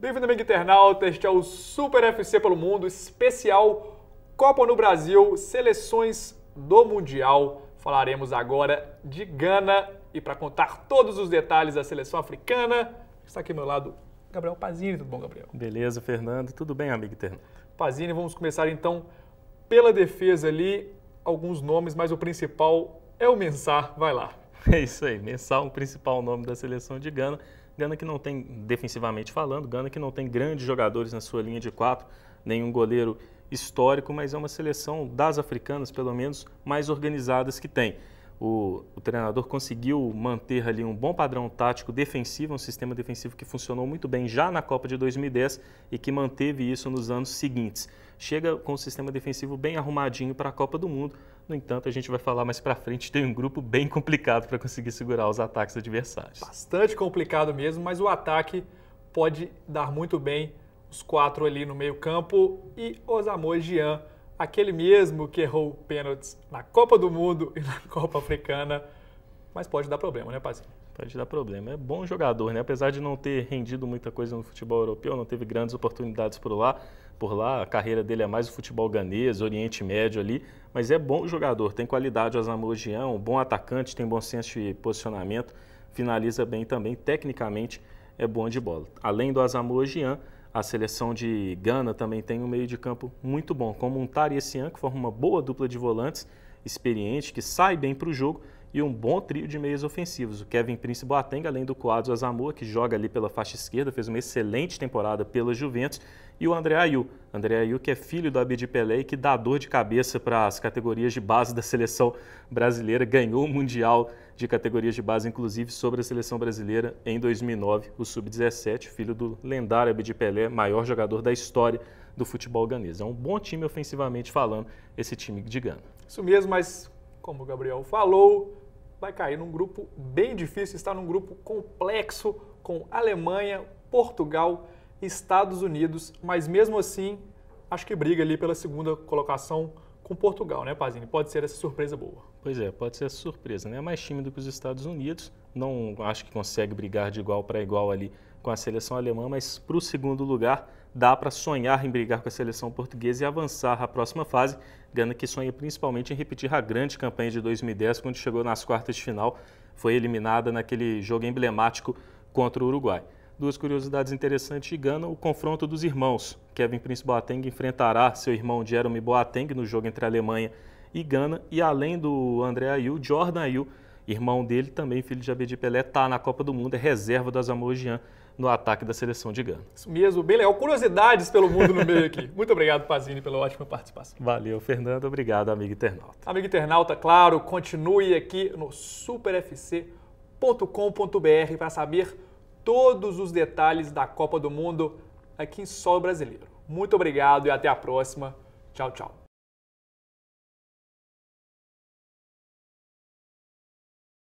Bem-vindo, amigo internauta. Este é o Super FC pelo Mundo, especial Copa no Brasil, seleções do Mundial. Falaremos agora de Gana e para contar todos os detalhes da seleção africana, está aqui ao meu lado Gabriel Pazini. Tudo bom, Gabriel? Beleza, Fernando. Tudo bem, amigo internauta? Pazini, vamos começar então pela defesa ali, alguns nomes, mas o principal é o Mensah. Vai lá. É isso aí, mensal, o principal nome da seleção de Gana. Gana que não tem, defensivamente falando, Gana que não tem grandes jogadores na sua linha de quatro, nenhum goleiro histórico, mas é uma seleção das africanas, pelo menos, mais organizadas que tem o, o, treinador conseguiu manter ali um bom padrão tático defensivo, um sistema defensivo que funcionou muito bem já na Copa de 2010 e que manteve isso nos anos seguintes. Chega com o um sistema defensivo bem arrumadinho para a Copa do Mundo. No entanto, a gente vai falar mais para frente, tem um grupo bem complicado para conseguir segurar os ataques adversários. Bastante complicado mesmo, mas o ataque pode dar muito bem os quatro ali no meio-campo e Osamor Jean aquele mesmo que errou pênaltis na Copa do Mundo e na Copa Africana, mas pode dar problema, né, Pazinho? Pode dar problema. É bom jogador, né? Apesar de não ter rendido muita coisa no futebol europeu, não teve grandes oportunidades por lá, por lá a carreira dele é mais o futebol ganês, Oriente Médio ali, mas é bom jogador, tem qualidade o Azamogião, bom atacante, tem bom senso de posicionamento, finaliza bem também, tecnicamente é bom de bola. Além do Azamogian, a seleção de Gana também tem um meio de campo muito bom, como um Tariessian, que forma uma boa dupla de volantes, experiente, que sai bem para o jogo, e um bom trio de meias ofensivos. O Kevin Prince Boateng, além do Quadro Azamua, que joga ali pela faixa esquerda, fez uma excelente temporada pela Juventus, e o André Ayew. André Ayew, que é filho do Abdi Pelé e que dá dor de cabeça para as categorias de base da seleção brasileira, ganhou o Mundial de categorias de base, inclusive, sobre a seleção brasileira em 2009, o Sub-17, filho do lendário Abdi Pelé, maior jogador da história do futebol ganês. É um bom time ofensivamente falando, esse time de Gana. Isso mesmo, mas como o Gabriel falou, vai cair num grupo bem difícil, está num grupo complexo com Alemanha, Portugal, Estados Unidos, mas mesmo assim, acho que briga ali pela segunda colocação com Portugal, né, Pazini? Pode ser essa surpresa boa. Pois é, pode ser essa surpresa, né? É mais tímido que os Estados Unidos, não acho que consegue brigar de igual para igual ali com a seleção alemã, mas para o segundo lugar dá para sonhar em brigar com a seleção portuguesa e avançar à próxima fase. Gana que sonha principalmente em repetir a grande campanha de 2010, quando chegou nas quartas de final, foi eliminada naquele jogo emblemático contra o Uruguai. Duas curiosidades interessantes de Gana, o confronto dos irmãos. Kevin Prince Boateng enfrentará seu irmão Jeremy Boateng no jogo entre Alemanha e Gana, e além do André Ayew, Jordan Ayew, irmão dele, também filho de Abedi Pelé, está na Copa do Mundo, é reserva das Amorgian no ataque da seleção de Gana. Isso mesmo, bem legal. Curiosidades pelo mundo no meio aqui. Muito obrigado, Pazini, pela ótima participação. Valeu, Fernando. Obrigado, amigo internauta. Amigo internauta, claro, continue aqui no superfc.com.br para saber todos os detalhes da Copa do Mundo aqui em solo brasileiro. Muito obrigado e até a próxima. Tchau, tchau.